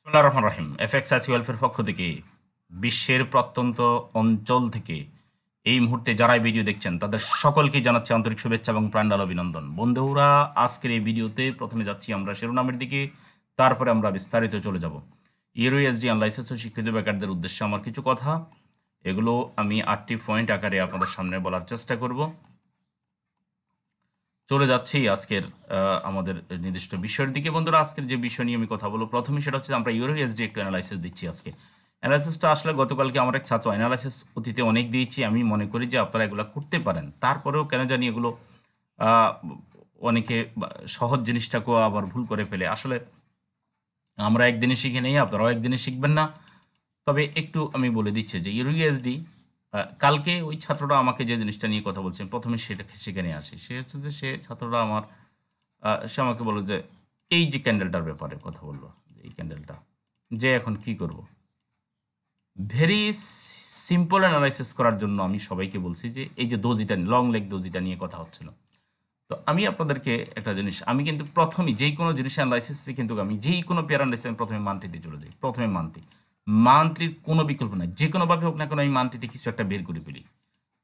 ইসমুল্লাহ Rahman FX আসি ওয়েলফের পক্ষ থেকে বিশ্বের প্রত্যন্ত অঞ্চল থেকে এই মুহূর্তে যারাই ভিডিও দেখছেন তাদের সকলকে জানাচ্ছি আন্তরিক শুভেচ্ছা এবং প্রাণডাল অভিনন্দন বন্ধুরা আজকের এই ভিডিওতে প্রথমে যাচ্ছি আমরা শিরোনামের দিকে তারপরে আমরা বিস্তারিত চলে যাব ইউরোএসডি আনলাইসেন্স শিক্ষিত বেকারদের উদ্দেশ্যে আমার কিছু কথা এগুলো আমি আটটি পয়েন্ট আকারে আপনাদের সামনে বলার চেষ্টা করব চলে যাচ্ছি আজকের আমাদের নির্দিষ্ট বিষয়ের দিকে বন্ধুরা আজকের যে বিষয় নিয়ে আমি কথা বলবো প্রথমে সেটা হচ্ছে আমরা ইউরো এসডি একটু অ্যানালাইসিস দিচ্ছি আজকে অ্যানালাইসিসটা আসলে গতকালকে আমার এক ছাত্র অ্যানালাইসিস অতীতে অনেক দিয়েছি আমি মনে করি যে আপনারা এগুলো করতে পারেন তারপরেও কেন জানি এগুলো অনেকে সহজ জিনিসটাকেও আবার ভুল করে ফেলে আসলে আমরা একদিনে শিখে নেই আপনারাও একদিনে শিখবেন না তবে একটু আমি বলে দিচ্ছি যে ইউরো এসডি কালকে ওই ছাত্রটা আমাকে যে জিনিসটা নিয়ে কথা বলছেন প্রথমে সেটা সেখানে আসি সে হচ্ছে যে সে ছাত্রটা আমার সে আমাকে বললো যে এই যে ক্যান্ডেলটার ব্যাপারে কথা বললো এই ক্যান্ডেলটা যে এখন কি করব। ভেরি সিম্পল অ্যানালাইসিস করার জন্য আমি সবাইকে বলছি যে এই যে দোজিটা লং লেগ দোজিটা নিয়ে কথা হচ্ছিল তো আমি আপনাদেরকে একটা জিনিস আমি কিন্তু প্রথমে যেই কোনো জিনিস অ্যানালাইসিস কিন্তু আমি যেই কোনো পেয়ার আমি প্রথমে মানটিতে চলে যাই প্রথমে মানটি মান্থলির কোনো বিকল্প নাই যে কোনোভাবে হোক না কেন আমি মান্থলিতে কিছু একটা বের করে ফেলি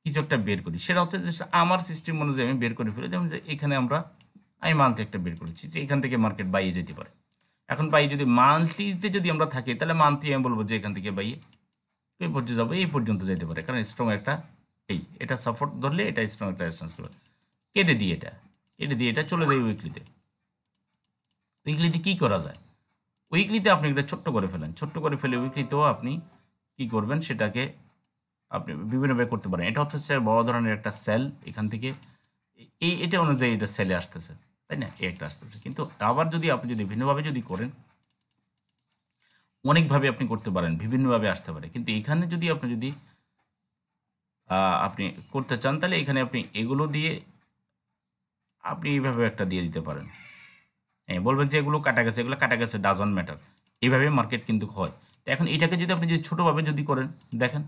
কিছু একটা বের করি সেটা হচ্ছে যে আমার সিস্টেম অনুযায়ী আমি বের করে ফেলি যেমন যে এখানে আমরা আমি মান্থলি একটা বের করেছি যে এখান থেকে মার্কেট বাইয়ে যেতে পারে এখন বাইয়ে যদি মান্থলিতে যদি আমরা থাকি তাহলে মান্থলি আমি বলবো যে এখান থেকে বাইয়ে এই পর্যন্ত যাবো এই পর্যন্ত যেতে পারে কারণ স্ট্রং একটা এই এটা সাপোর্ট ধরলে এটা স্ট্রং একটা রেসপন্স করবে কেটে দিয়ে এটা কেটে দিয়ে এটা চলে যায় উইকলিতে উইকলিতে কী করা যায় উইকলিতে আপনি এটা ছোট্ট করে ফেলেন ছোট্ট করে ফেলে উইকলিতেও আপনি কি করবেন সেটাকে আপনি বিভিন্নভাবে করতে পারেন এটা হচ্ছে বড় ধরনের একটা সেল এখান থেকে এই এটা অনুযায়ী এটা সেলে আসতেছে তাই না এই একটা আসতেছে কিন্তু আবার যদি আপনি যদি ভিন্নভাবে যদি করেন অনেকভাবে আপনি করতে পারেন বিভিন্নভাবে আসতে পারে কিন্তু এখানে যদি আপনি যদি আপনি করতে চান তাহলে এখানে আপনি এগুলো দিয়ে আপনি এইভাবে একটা দিয়ে দিতে পারেন হ্যাঁ, বলবেন যে এগুলো কাটা গেছে এগুলো কাটা গেছে ডাজন ম্যাটার এইভাবে মার্কেট কিন্তু হয় তো এখন এটাকে যদি আপনি যদি ছোটোভাবে যদি করেন দেখেন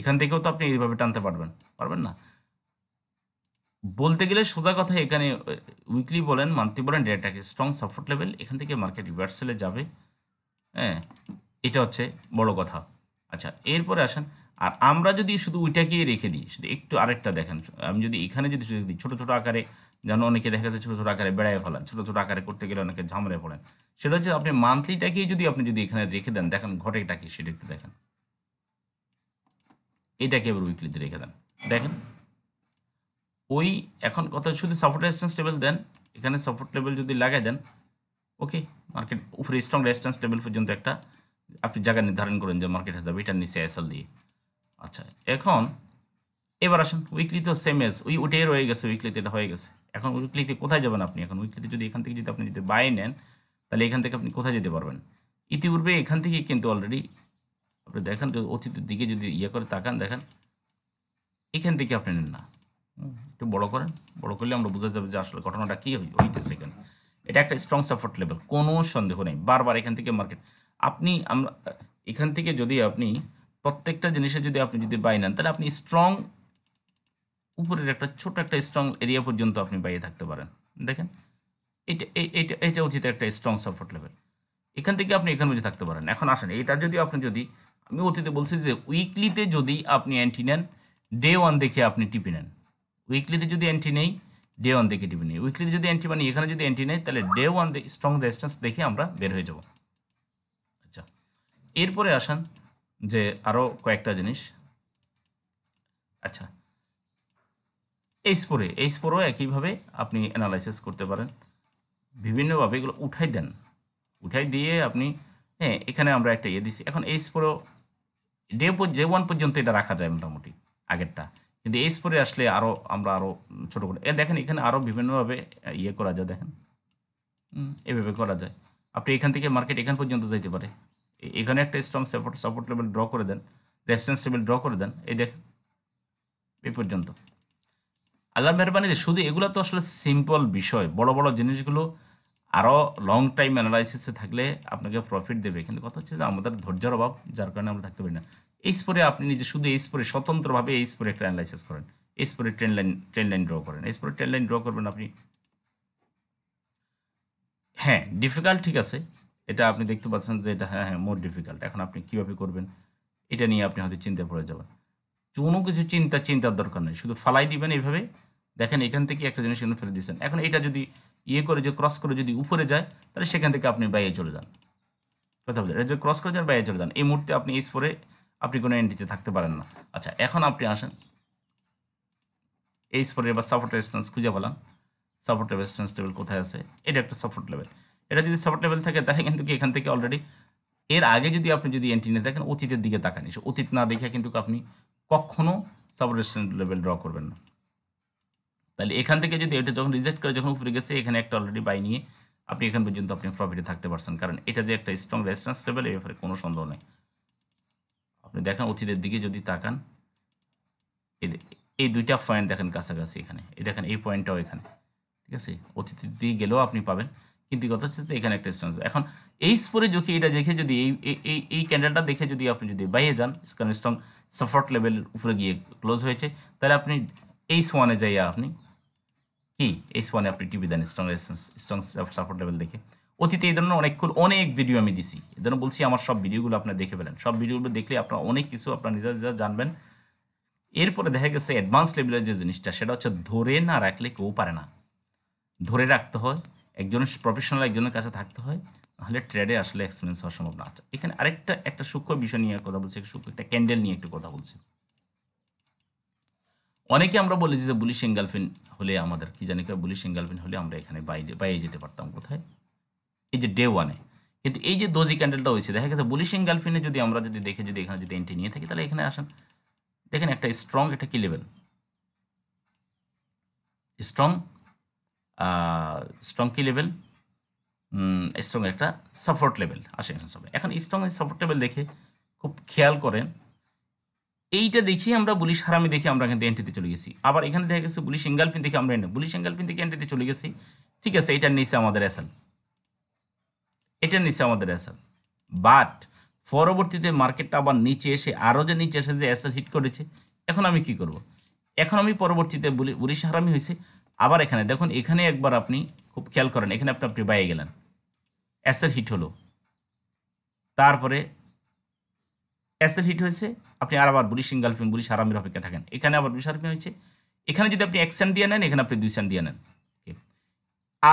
এখান থেকেও তো আপনি এইভাবে টানতে পারবেন পারবেন না বলতে গেলে সোজা কথা এখানে উইকলি বলেন মান্থলি বলেন ডেটাকে স্ট্রং সাপোর্ট লেভেল এখান থেকে মার্কেট রিভার্সেলে যাবে হ্যাঁ এটা হচ্ছে বড় কথা আচ্ছা এরপরে আসেন আর আমরা যদি শুধু ওইটাকেই রেখে দিই শুধু একটু আরেকটা দেখেন আমি যদি এখানে যদি শুধু দিই ছোটো ছোটো আকারে যেন অনেকে দেখা যাচ্ছে ছোটো ছোটো আকারে বেড়ায় ফেলেন ছোটো ছোটো আকারে করতে গেলে অনেকে ঝামড়ে পড়েন সেটা হচ্ছে আপনি মান্থলিটাকেই যদি আপনি যদি এখানে রেখে দেন দেখেন ঘটেটা কি সেটা একটু দেখেন এটাকে এবার উইকলিতে রেখে দেন দেখেন ওই এখন কথা শুধু সাপোর্ট রেজিস্ট্যান্স লেভেল দেন এখানে সাপোর্ট লেভেল যদি লাগাই দেন ওকে মার্কেট উপরে স্ট্রং রেজিস্ট্যান্স লেভেল পর্যন্ত একটা আপনি জায়গা নির্ধারণ করেন যে মার্কেট হয়ে যাবে এটার নিচে এসএল দিয়ে আচ্ছা এখন এবার আসেন উইকলি তো সেম এজ ওই ওটাই রয়ে গেছে উইকলিতে এটা হয়ে গেছে এখন উইকলিতে কোথায় যাবেন আপনি এখন উইকলিতে যদি এখান থেকে যদি আপনি যদি বাই নেন তাহলে এখান থেকে আপনি কোথায় যেতে পারবেন ইতিপূর্বে এখান থেকে কিন্তু অলরেডি আপনি দেখেন অতীতের দিকে যদি ইয়ে করে তাকান দেখেন এখান থেকে আপনি নেন না একটু বড় করেন বড় করলে আমরা বোঝা যাবে যে আসলে ঘটনাটা কী হইতে সেখানে এটা একটা স্ট্রং সাপোর্ট লেভেল কোনো সন্দেহ নেই বারবার এখান থেকে মার্কেট আপনি আমরা এখান থেকে যদি আপনি প্রত্যেকটা জিনিসে যদি আপনি যদি বাই নেন তাহলে আপনি স্ট্রং উপরের একটা ছোট একটা স্ট্রং এরিয়া পর্যন্ত আপনি বাইরে থাকতে পারেন দেখেন এটা এটা উচিত একটা স্ট্রং সাপোর্ট লেভেল এখান থেকে আপনি এখান পর্যন্ত থাকতে পারেন এখন আসেন এটা যদি আপনি যদি আমি অতীতে বলছি যে উইকলিতে যদি আপনি অ্যান্টি নেন ডে ওয়ান দেখে আপনি টিপি নেন উইকলিতে যদি অ্যান্টি নেই ডে ওয়ান দেখে টিপি নেই উইকলিতে যদি অ্যান্টি মানি এখানে যদি অ্যান্টি নেই তাহলে ডে ওয়ান স্ট্রং রেজিস্ট্যান্স দেখে আমরা বের হয়ে যাব আচ্ছা এরপরে আসেন যে আরও কয়েকটা জিনিস আচ্ছা এইচ ফোরে এইচ ফোরও একইভাবে আপনি অ্যানালাইসিস করতে পারেন বিভিন্নভাবে এগুলো উঠাই দেন উঠাই দিয়ে আপনি হ্যাঁ এখানে আমরা একটা ইয়ে দিচ্ছি এখন এইচ ফোরও ডে ডে ওয়ান পর্যন্ত এটা রাখা যায় মোটামুটি আগেরটা কিন্তু এইচ ফোরে আসলে আরও আমরা আরও ছোটো করে এ দেখেন এখানে আরও বিভিন্নভাবে ইয়ে করা যায় দেখেন এভাবে করা যায় আপনি এখান থেকে মার্কেট এখান পর্যন্ত যেতে পারে এখানে একটা strong support support level draw করে দেন রেসিস্ট্যান্স লেভেল ড্র করে দেন এই দেখেন এই পর্যন্ত আল্লাহর মেহরবানিতে শুধু এগুলো তো আসলে সিম্পল বিষয় বড় বড় জিনিসগুলো আরও লং টাইম অ্যানালাইসিসে থাকলে আপনাকে প্রফিট দেবে কিন্তু কথা হচ্ছে যে আমাদের ধৈর্যের অভাব যার কারণে আমরা থাকতে পারি না এই স্পোরে আপনি নিজে শুধু এই স্পোরে স্বতন্ত্রভাবে এই স্পোরে একটা অ্যানালাইসিস করেন এই স্পোরে trend line trend line draw করেন এই স্পোরে ট্রেন লাইন ড্র করবেন আপনি হ্যাঁ ডিফিকাল্ট ঠিক আছে এটা আপনি দেখতে পাচ্ছেন যে এটা হ্যাঁ হ্যাঁ মোর ডিফিকাল্ট এখন আপনি কীভাবে করবেন এটা নিয়ে আপনি হয়তো চিন্তা পড়ে যাবেন কোনো কিছু চিন্তা চিন্তার দরকার নেই শুধু ফালাই দিবেন এইভাবে দেখেন এখান থেকে একটা জিনিস এখানে ফেলে দিয়েছেন এখন এটা যদি ইয়ে করে যে ক্রস করে যদি উপরে যায় তাহলে সেখান থেকে আপনি বাইরে চলে যান কথা বলছেন এটা যদি ক্রস করে যান বাইরে চলে যান এই মুহূর্তে আপনি এই স্পোরে আপনি কোনো এন্ট্রিতে থাকতে পারেন না আচ্ছা এখন আপনি আসেন এই স্পোরে বা সাপোর্ট রেজিস্ট্যান্স খুঁজে পেলাম সাপোর্ট রেজিস্ট্যান্স লেভেল কোথায় আছে এটা একটা সাপোর্ট লেভেল এটা যদি সাপোর্ট লেভেল থাকে তাহলে কিন্তু কি এখান থেকে অলরেডি এর আগে যদি আপনি যদি এন্ট্রি নিয়ে দেখেন অতীতের দিকে তাকান অতীত না দেখে কিন্তু আপনি কখনো সাবরেস্ট্যান্ট লেভেল ড্র করবেন না তাহলে এখান থেকে যদি এটা যখন রিজেক্ট করে যখন উপরে গেছে এখানে একটা অলরেডি বাই নিয়ে আপনি এখান পর্যন্ত আপনি প্রফিটে থাকতে পারছেন কারণ এটা যে একটা স্ট্রং রেজিস্ট্যান্স লেভেল এর ব্যাপারে কোনো সন্দেহ নেই আপনি দেখেন অতীতের দিকে যদি তাকান এই দুইটা পয়েন্ট দেখেন কাছাকাছি এখানে এই দেখেন এই পয়েন্টটাও এখানে ঠিক আছে অতীতের দিকে গেলেও আপনি পাবেন কিন্তু কথা হচ্ছে যে এখানে একটা স্ট্রং এখন এই স্পোরে যখন এটা দেখে যদি এই এই ক্যান্ডেলটা দেখে যদি আপনি যদি বাইরে যান কারণ স্ট্রং সাপোর্ট লেভেল উপরে গিয়ে ক্লোজ হয়েছে তাহলে আপনি এইস ওয়ানে যাইয়া আপনি কি এইস ওয়ানে আপনি টিভি দেন strong resistance strong support level দেখে অতীতে এই ধরনের অনেক অনেক ভিডিও আমি দিছি এই জন্য বলছি আমার সব ভিডিওগুলো আপনার দেখে ফেলেন সব ভিডিওগুলো দেখলে আপনার অনেক কিছু আপনার নিজেরা নিজেরা জানবেন এরপরে দেখা গেছে অ্যাডভান্স লেভেলের যে জিনিসটা সেটা হচ্ছে ধরে না রাখলে কেউ পারে না ধরে রাখতে হয় একজনের প্রফেশনাল একজনের কাছে থাকতে হয় তাহলে ট্রেডে আসলে এক্সপিরিয়েন্স হওয়া সম্ভব না আচ্ছা এখানে আরেকটা একটা সূক্ষ্ম বিষয় নিয়ে কথা বলছি সূক্ষ্ম একটা ক্যান্ডেল নিয়ে একটু কথা বলছি অনেকে আমরা বলি যে বুলিশ এঙ্গালফিন হলে আমাদের কি জানি বুলিশ এঙ্গালফিন হলে আমরা এখানে বাইরে বাইরে যেতে পারতাম কোথায় এই যে ডে ওয়ানে কিন্তু এই যে দোজি ক্যান্ডেলটা হয়েছে দেখা গেছে বুলিশ এঙ্গালফিনে যদি আমরা যদি দেখে যদি এখানে যদি এন্ট্রি নিয়ে থাকি তাহলে এখানে আসেন দেখেন একটা স্ট্রং একটা কি লেভেল স্ট্রং স্ট্রং কি লেভেল স্ট্রং একটা সাপোর্ট লেভেল আসে পার্সেন্ট সবাই এখন স্ট্রং সাপোর্ট লেভেল দেখে খুব খেয়াল করেন এইটা দেখিয়ে আমরা বুলিশ হারামি দেখে আমরা থেকে এন্ট্রিতে চলে গেছি আবার এখানে দেখা গেছে বুলিশ এঙ্গালপিন দেখে আমরা বুলিশ এঙ্গালপিন থেকে এন্ট্রিতে চলে গেছি ঠিক আছে এটার নিচে আমাদের অ্যাসাল এটার নিচে আমাদের অ্যাসাল বাট পরবর্তীতে মার্কেটটা আবার নিচে এসে আরও যে নিচে এসে যে অ্যাসাল হিট করেছে এখন আমি কি করব। এখন আমি পরবর্তীতে বুলিশ হারামি হয়েছে আবার এখানে দেখুন এখানে একবার আপনি খুব খেয়াল করেন এখানে আপনি আপনি বাইয়ে গেলেন অ্যাসেল হিট হলো তারপরে অ্যাসেল হিট হয়েছে আপনি আর আবার বুড়ি সিঙ্গাল ফিন বুড়ি সারামের অপেক্ষা থাকেন এখানে আবার বুলিশ হয়েছে এখানে যদি আপনি এক সেন্ট দিয়ে নেন এখানে আপনি দুই সেন্ট দিয়ে নেন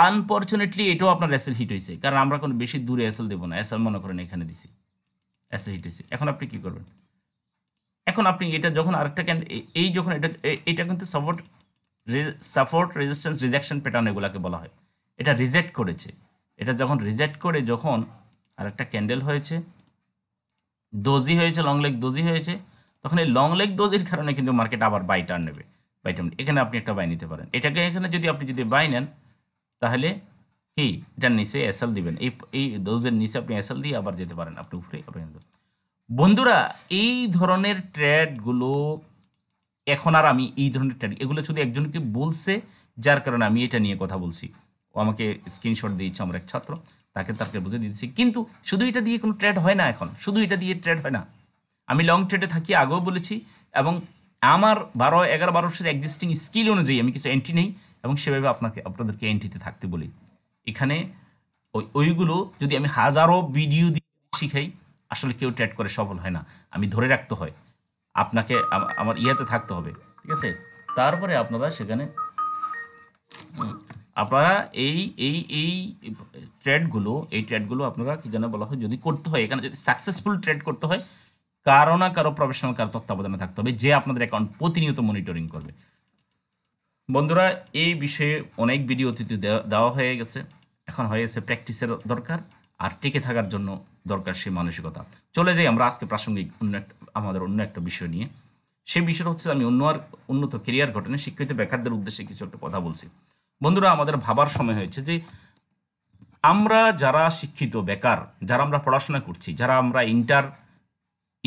আনফর্চুনেটলি এটাও আপনার অ্যাসেল হিট হয়েছে কারণ আমরা কোনো বেশি দূরে অ্যাসেল দেবো না অ্যাসেল মনে করেন এখানে দিছি অ্যাসেল হিট হয়েছে এখন আপনি কী করবেন এখন আপনি এটা যখন আরেকটা ক্যান এই যখন এটা এটা কিন্তু support support resistance rejection pattern এগুলাকে বলা হয় এটা রিজেক্ট করেছে এটা যখন রিজেক্ট করে যখন আর একটা ক্যান্ডেল হয়েছে দোজি হয়েছে লং লেগ দোজি হয়েছে তখন এই লং লেগ দোজির কারণে কিন্তু মার্কেট আবার বাই টার্ন নেবে বাই টার্ন এখানে আপনি একটা বাই নিতে পারেন এটাকে এখানে যদি আপনি যদি বাই নেন তাহলে কি এটার নিচে এসএল দিবেন এই এই দোজের নিচে আপনি এসএল দিয়ে আবার যেতে পারেন আপনি উপরে আপনি বন্ধুরা এই ধরনের ট্রেডগুলো এখন আর আমি এই ধরনের ট্রেড এগুলো শুধু একজনকে বলছে যার কারণে আমি এটা নিয়ে কথা বলছি ও আমাকে স্ক্রিনশট দিয়েছে আমার এক ছাত্র তাকে তাকে বুঝে দিয়েছি কিন্তু শুধু এটা দিয়ে কোনো ট্রেড হয় না এখন শুধু এটা দিয়ে ট্রেড হয় না আমি লং ট্রেডে থাকি আগেও বলেছি এবং আমার বারো এগারো বারোশের এক্সিস্টিং স্কিল অনুযায়ী আমি কিছু এন্ট্রি নেই এবং সেভাবে আপনাকে আপনাদেরকে এন্ট্রিতে থাকতে বলি এখানে ওই ওইগুলো যদি আমি হাজারো ভিডিও দিয়ে শিখাই আসলে কেউ ট্রেড করে সফল হয় না আমি ধরে রাখতে হয় আপনাকে আমার ইয়াতে থাকতে হবে ঠিক আছে তারপরে আপনারা সেখানে আপনারা এই এই এই ট্রেডগুলো এই ট্রেডগুলো আপনারা কি যেন বলা হয় যদি করতে হয় এখানে যদি সাকসেসফুল ট্রেড করতে হয় কারো না কারো প্রফেশনাল কারো তত্ত্বাবধানে থাকতে হবে যে আপনাদের অ্যাকাউন্ট প্রতিনিয়ত মনিটরিং করবে বন্ধুরা এই বিষয়ে অনেক ভিডিও অতিথি দেওয়া হয়ে গেছে এখন হয়ে গেছে প্র্যাকটিসের দরকার আর টিকে থাকার জন্য দরকার সেই মানসিকতা চলে যাই আমরা আজকে প্রাসঙ্গিক অন্য একটা আমাদের অন্য একটা বিষয় নিয়ে সেই বিষয়টা হচ্ছে আমি অন্য আর উন্নত কেরিয়ার ঘটনায় শিক্ষিত বেকারদের উদ্দেশ্যে কিছু একটা কথা বলছি বন্ধুরা আমাদের ভাবার সময় হয়েছে যে আমরা যারা শিক্ষিত বেকার যারা আমরা পড়াশোনা করছি যারা আমরা ইন্টার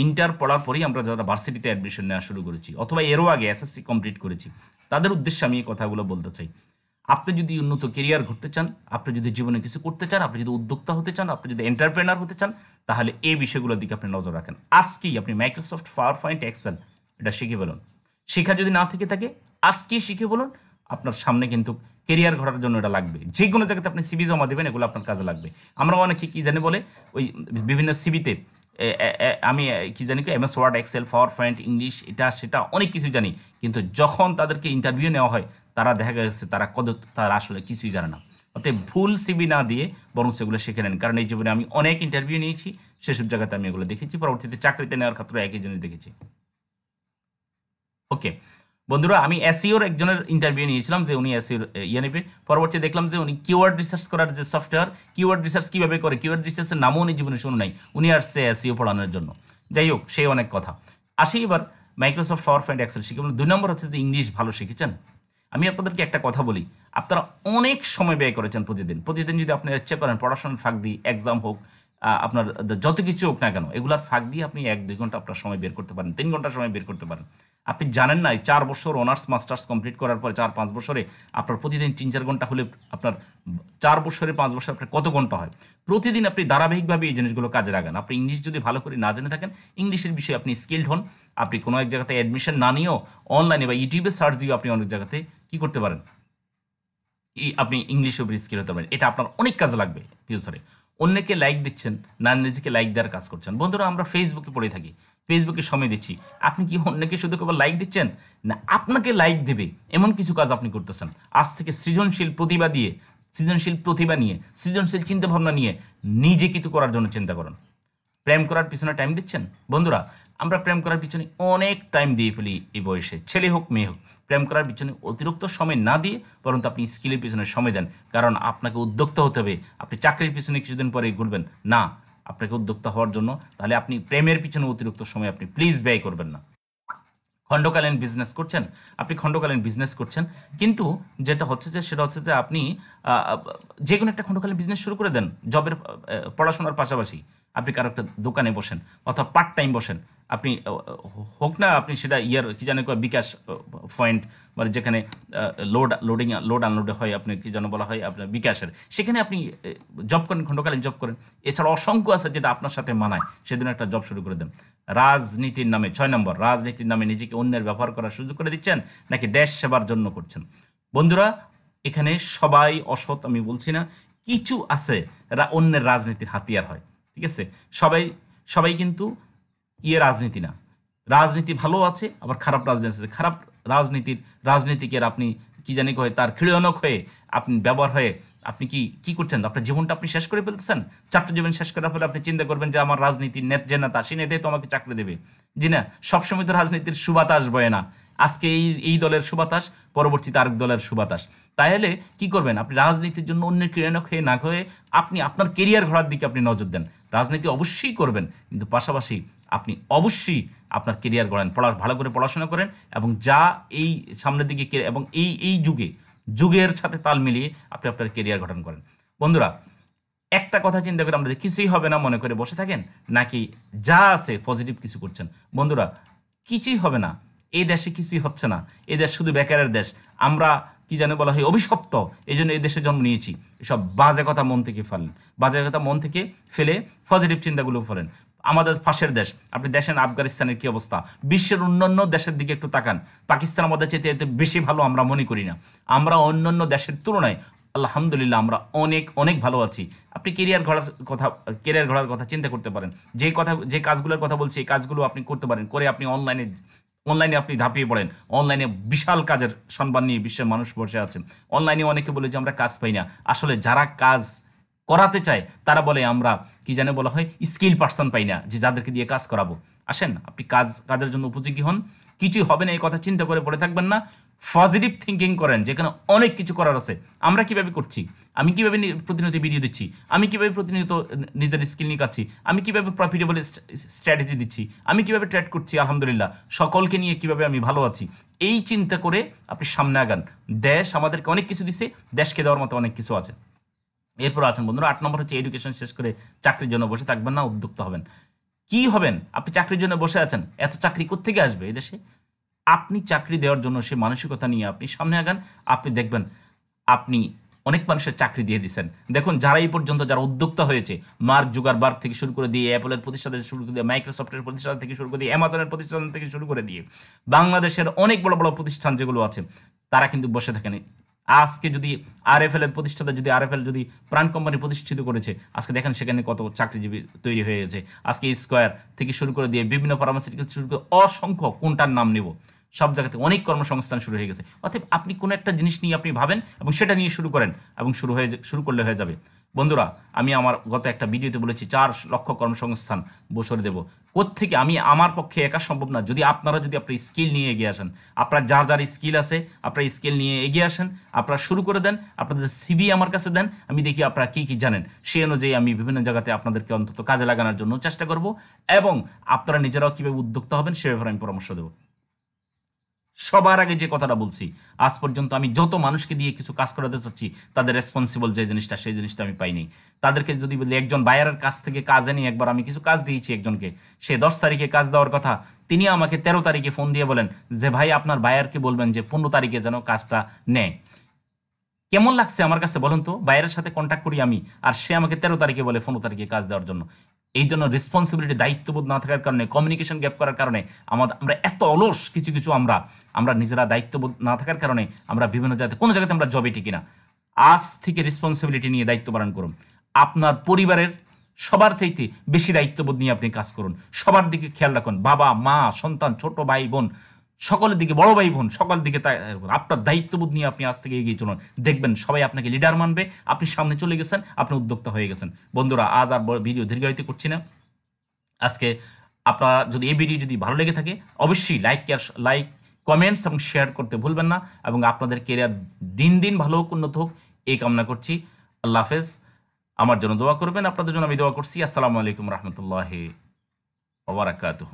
ইন্টার পড়ার পরেই আমরা যারা ভার্সিটিতে অ্যাডমিশন নেওয়া শুরু করেছি অথবা এরও আগে এসএসসি কমপ্লিট করেছি তাদের উদ্দেশ্যে আমি এই কথাগুলো বলতে চাই আপনি যদি উন্নত কেরিয়ার ঘটতে চান আপনি যদি জীবনে কিছু করতে চান আপনি যদি উদ্যোক্তা হতে চান আপনি যদি এন্টারপ্রেনার হতে চান তাহলে এই বিষয়গুলোর দিকে আপনি নজর রাখেন আজকেই আপনি মাইক্রোসফট পাওয়ার পয়েন্ট এক্সেল এটা শিখে বলুন শেখা যদি না থেকে থাকে আজকেই শিখে বলুন আপনার সামনে কিন্তু কেরিয়ার ঘটার জন্য এটা লাগবে যে কোনো জায়গাতে আপনি সিবি জমা দেবেন এগুলো আপনার কাজে লাগবে আমরা অনেকে কী জানি বলে ওই বিভিন্ন সিবিতে আমি কি জানি MS Word Excel PowerPoint English এটা সেটা অনেক কিছু জানি কিন্তু যখন তাদেরকে ইন্টারভিউ নেওয়া হয় তারা দেখা গেছে তারা কত তারা আসলে কিছুই জানে না অর্থাৎ ভুল সিবি না দিয়ে বরং সেগুলো শিখে নেন কারণ এই জীবনে আমি অনেক ইন্টারভিউ নিয়েছি সেসব জায়গাতে আমি এগুলো দেখেছি পরবর্তীতে চাকরিতে নেওয়ার ক্ষেত্রে একই জিনিস দেখেছি ওকে বন্ধুরা আমি এসিওর e একজনের ইন্টারভিউ নিয়েছিলাম যে উনি এসিওর e ইয়ে নেবে পরবর্তী দেখলাম যে উনি কিওয়ার্ড রিসার্চ করার যে সফটওয়্যার কিওয়ার্ড রিসার্চ কীভাবে করে কিওয়ার্ড রিসার্চের নামও উনি জীবনে শুনে নাই উনি আসছে এসিও e পড়ানোর জন্য যাই হোক সেই অনেক কথা আসি এবার মাইক্রোসফট পাওয়ার পয়েন্ট অ্যাক্সেল শিখে দুই নম্বর হচ্ছে যে ইংলিশ ভালো শিখেছেন আমি আপনাদেরকে একটা কথা বলি আপনারা অনেক সময় ব্যয় করেছেন প্রতিদিন প্রতিদিন যদি আপনি ইচ্ছে করেন পড়াশোনার ফাঁক দিয়ে এক্সাম হোক আপনার যত কিছু হোক না কেন এগুলার ফাঁক দিয়ে আপনি এক দুই ঘন্টা আপনার সময় বের করতে পারেন তিন ঘন্টা সময় বের করতে পারেন আপনি জানেন না এই চার বছর অনার্স মাস্টার্স কমপ্লিট করার পরে চার পাঁচ বছরে আপনার প্রতিদিন তিন চার ঘন্টা হলে আপনার চার বছরে পাঁচ বছর আপনার কত ঘন্টা হয় প্রতিদিন আপনি ধারাবাহিকভাবে এই জিনিসগুলো কাজে লাগান আপনি ইংলিশ যদি ভালো করে না জেনে থাকেন ইংলিশের বিষয়ে আপনি স্কিল্ড হন আপনি কোনো এক জায়গাতে অ্যাডমিশন না নিয়েও অনলাইনে বা ইউটিউবে সার্চ দিয়েও আপনি অনেক জায়গাতে কী করতে পারেন এই আপনি ইংলিশের উপরে স্কিল হতে পারেন এটা আপনার অনেক কাজ লাগবে ফিউচারে অন্যকে লাইক দিচ্ছেন না নিজেকে লাইক দেওয়ার কাজ করছেন বন্ধুরা আমরা ফেসবুকে পড়ে থাকি ফেসবুকে সময় দিচ্ছি আপনি কি অন্যকে শুধু কেবল লাইক দিচ্ছেন না আপনাকে লাইক দেবে এমন কিছু কাজ আপনি করতেছেন আজ থেকে সৃজনশীল প্রতিভা দিয়ে সৃজনশীল প্রতিভা নিয়ে সৃজনশীল চিন্তাভাবনা নিয়ে নিজে কিছু করার জন্য চিন্তা করুন প্রেম করার পিছনে টাইম দিচ্ছেন বন্ধুরা আমরা প্রেম করার পিছনে অনেক টাইম দিয়ে ফেলি এই বয়সে ছেলে হোক মেয়ে হোক প্রেম করার পিছনে অতিরিক্ত সময় না দিয়ে বরন্ত আপনি স্কিলের পিছনে সময় দেন কারণ আপনাকে উদ্যোক্তা হতে হবে আপনি চাকরির পিছনে কিছুদিন পরে ঘুরবেন না আপনাকে উদ্যোক্তা হওয়ার জন্য তাহলে আপনি প্রেমের পিছনে অতিরিক্ত সময় আপনি প্লিজ ব্যয় করবেন না খণ্ডকালীন বিজনেস করছেন আপনি খণ্ডকালীন বিজনেস করছেন কিন্তু যেটা হচ্ছে যে সেটা হচ্ছে যে আপনি যে কোনো একটা খণ্ডকালীন বিজনেস শুরু করে দেন জবের পড়াশোনার পাশাপাশি আপনি কারো একটা দোকানে বসেন অথবা পার্ট টাইম বসেন আপনি হোক না আপনি সেটা ইয়ার কি কয় বিকাশ পয়েন্ট মানে যেখানে লোড লোডিং লোড আনলোড হয় আপনি কি যেন বলা হয় আপনার বিকাশের সেখানে আপনি জব করেন খণ্ডকালীন জব করেন এছাড়া অসংখ্য আছে যেটা আপনার সাথে মানায় সেদিন একটা জব শুরু করে দেন রাজনীতির নামে ছয় নম্বর রাজনীতির নামে নিজেকে অন্যের ব্যবহার করার সুযোগ করে দিচ্ছেন নাকি দেশ সেবার জন্য করছেন বন্ধুরা এখানে সবাই অসৎ আমি বলছি না কিছু আছে অন্যের রাজনীতির হাতিয়ার হয় ঠিক আছে সবাই সবাই কিন্তু ইয়ে রাজনীতি না রাজনীতি ভালো আছে আবার খারাপ রাজনীতি আছে খারাপ রাজনীতির রাজনীতিকের আপনি কি জানি হয়ে তার খিড়নক হয়ে আপনি ব্যবহার হয়ে আপনি কি কি করছেন আপনার জীবনটা আপনি শেষ করে ফেলতেছেন চারটা জীবন শেষ করার ফলে আপনি চিন্তা করবেন যে আমার রাজনীতির নেত যে নেতা সে নেতাই তো আমাকে চাকরি দেবে জি না সবসময় তো রাজনীতির সুবাতাস বয়ে না আজকে এই এই দলের সুবাতাস পরবর্তীতে আরেক দলের সুবাতাস তাহলে কি করবেন আপনি রাজনীতির জন্য অন্য ক্রীড়ানক হয়ে না হয়ে আপনি আপনার কেরিয়ার ঘোরার দিকে আপনি নজর দেন রাজনীতি অবশ্যই করবেন কিন্তু পাশাপাশি আপনি অবশ্যই আপনার কেরিয়ার গড়েন পড়ার ভালো করে পড়াশোনা করেন এবং যা এই সামনের দিকে এবং এই এই যুগে যুগের সাথে তাল মিলিয়ে আপনি আপনার কেরিয়ার গঠন করেন বন্ধুরা একটা কথা চিন্তা করে আমরা কিছুই হবে না মনে করে বসে থাকেন নাকি যা আছে পজিটিভ কিছু করছেন বন্ধুরা কিছুই হবে না এই দেশে কিছুই হচ্ছে না এই দেশ শুধু বেকারের দেশ আমরা কি জানে বলা হয় অভিশপ্ত এই জন্য এই দেশে জন্ম নিয়েছি সব বাজে কথা মন থেকে ফেলেন বাজে কথা মন থেকে ফেলে পজিটিভ চিন্তাগুলো ফেলেন আমাদের পাশের দেশ আপনি দেখেন আফগানিস্তানের কি অবস্থা বিশ্বের অন্যান্য দেশের দিকে একটু তাকান পাকিস্তান আমাদের চেতে এতে বেশি ভালো আমরা মনে করি না আমরা অন্যান্য দেশের তুলনায় আলহামদুলিল্লাহ আমরা অনেক অনেক ভালো আছি আপনি কেরিয়ার ঘোড়ার কথা কেরিয়ার ঘোড়ার কথা চিন্তা করতে পারেন যে কথা যে কাজগুলোর কথা বলছি এই কাজগুলো আপনি করতে পারেন করে আপনি অনলাইনে অনলাইনে আপনি ধাপিয়ে পড়েন অনলাইনে বিশাল কাজের সম্মান নিয়ে বিশ্বের মানুষ বসে আছেন অনলাইনে অনেকে বলে যে আমরা কাজ পাই না আসলে যারা কাজ করাতে চায় তারা বলে আমরা কি জানে বলা হয় স্কিল পার্সন পাই না যে যাদেরকে দিয়ে কাজ করাবো আসেন আপনি কাজ কাজের জন্য উপযোগী হন কিছুই হবে না এই কথা চিন্তা করে পড়ে থাকবেন না পজিটিভ থিঙ্কিং করেন যেখানে অনেক কিছু করার আছে আমরা কিভাবে করছি আমি কিভাবে প্রতিনিয়ত ভিডিও দিচ্ছি আমি কিভাবে প্রতিনিয়ত নিজের স্কিল নিয়ে কাচ্ছি আমি কিভাবে প্রফিটেবল স্ট্র্যাটেজি দিচ্ছি আমি কিভাবে ট্রেড করছি আলহামদুলিল্লাহ সকলকে নিয়ে কিভাবে আমি ভালো আছি এই চিন্তা করে আপনি সামনে আগান দেশ আমাদেরকে অনেক কিছু দিছে দেশকে দেওয়ার মতো অনেক কিছু আছে এরপর আছেন বন্ধুরা আট নম্বর হচ্ছে এডুকেশন শেষ করে চাকরির জন্য বসে থাকবেন না উদ্যোক্তা হবেন কি হবেন আপনি চাকরির জন্য বসে আছেন এত চাকরি কোথেকে আসবে এদেশে আপনি চাকরি দেওয়ার জন্য সে মানসিকতা নিয়ে আপনি সামনে আগান আপনি দেখবেন আপনি অনেক মানুষের চাকরি দিয়ে দিচ্ছেন দেখুন যারা এই পর্যন্ত যারা উদ্যোক্তা হয়েছে মার্ক বার্ক থেকে শুরু করে দিয়ে অ্যাপলের প্রতিষ্ঠান শুরু করে দিয়ে মাইক্রোসফটের প্রতিষ্ঠান থেকে শুরু করে দিয়ে অ্যামাজনের প্রতিষ্ঠান থেকে শুরু করে দিয়ে বাংলাদেশের অনেক বড় বড় প্রতিষ্ঠান যেগুলো আছে তারা কিন্তু বসে থাকেন আজকে যদি আর এফ এলের প্রতিষ্ঠাতা যদি আর এফ এল যদি প্রাণ কোম্পানি প্রতিষ্ঠিত করেছে আজকে দেখেন সেখানে কত চাকরিজীবী তৈরি হয়ে গেছে আজকে স্কোয়ার থেকে শুরু করে দিয়ে বিভিন্ন ফার্মাসিটিক্যাল শুরু করে অসংখ্য কোনটার নাম নেব সব জায়গাতে অনেক কর্মসংস্থান শুরু হয়ে গেছে অর্থাৎ আপনি কোনো একটা জিনিস নিয়ে আপনি ভাবেন এবং সেটা নিয়ে শুরু করেন এবং শুরু হয়ে শুরু করলে হয়ে যাবে বন্ধুরা আমি আমার গত একটা ভিডিওতে বলেছি চার লক্ষ কর্মসংস্থান বসরে দেব থেকে আমি আমার পক্ষে একা সম্ভব না যদি আপনারা যদি আপনার স্কিল নিয়ে এগিয়ে আসেন আপনার যার যার স্কিল আছে আপনার স্কিল নিয়ে এগিয়ে আসেন আপনারা শুরু করে দেন আপনাদের সিবি আমার কাছে দেন আমি দেখি আপনারা কী কী জানেন সে অনুযায়ী আমি বিভিন্ন জায়গাতে আপনাদেরকে অন্তত কাজে লাগানোর জন্য চেষ্টা করব এবং আপনারা নিজেরাও কীভাবে উদ্যোক্তা হবেন সে ব্যাপারে আমি পরামর্শ দেবো সবার আগে যে কথাটা বলছি আজ পর্যন্ত আমি যত মানুষকে দিয়ে কিছু কাজ করাতে চাচ্ছি তাদের রেসপন্সিবল যে জিনিসটা সেই জিনিসটা আমি পাইনি তাদেরকে যদি বলি একজন বায়ারের কাছ থেকে কাজ এনে একবার আমি কিছু কাজ দিয়েছি একজনকে সে দশ তারিখে কাজ দেওয়ার কথা তিনি আমাকে তেরো তারিখে ফোন দিয়ে বলেন যে ভাই আপনার বায়ারকে বলবেন যে পনেরো তারিখে যেন কাজটা নেয় কেমন লাগছে আমার কাছে বলুন তো বাইরের সাথে কন্ট্যাক্ট করি আমি আর সে আমাকে তেরো তারিখে বলে পনেরো তারিখে কাজ দেওয়ার জন্য এই জন্য রেসপন্সিবিলিটি দায়িত্ববোধ না থাকার কারণে কমিউনিকেশন গ্যাপ করার কারণে আমাদের আমরা এত অলস কিছু কিছু আমরা আমরা নিজেরা দায়িত্ববোধ না থাকার কারণে আমরা বিভিন্ন জায়গাতে কোনো জায়গাতে আমরা জবে টিকি না আজ থেকে রেসপন্সিবিলিটি নিয়ে দায়িত্ব পালন করুন আপনার পরিবারের সবার চাইতে বেশি দায়িত্ববোধ নিয়ে আপনি কাজ করুন সবার দিকে খেয়াল রাখুন বাবা মা সন্তান ছোট ভাই বোন সকলের দিকে বড় ভাই বোন সকল দিকে আপনার দায়িত্ববোধ নিয়ে আপনি আজ থেকে এগিয়ে চলুন দেখবেন সবাই আপনাকে লিডার মানবে আপনি সামনে চলে গেছেন আপনি উদ্যোক্তা হয়ে গেছেন বন্ধুরা আজ আর ভিডিও দীর্ঘায়িত করছি না আজকে আপনারা যদি এই ভিডিও যদি ভালো লেগে থাকে অবশ্যই লাইক লাইক কমেন্টস এবং শেয়ার করতে ভুলবেন না এবং আপনাদের কেরিয়ার দিন দিন ভালো হোক উন্নত হোক এই কামনা করছি আল্লাহ হাফেজ আমার জন্য দোয়া করবেন আপনাদের জন্য আমি দোয়া করছি আসসালামু আলাইকুম রহমতুল্লাহ ওবরাকাতহ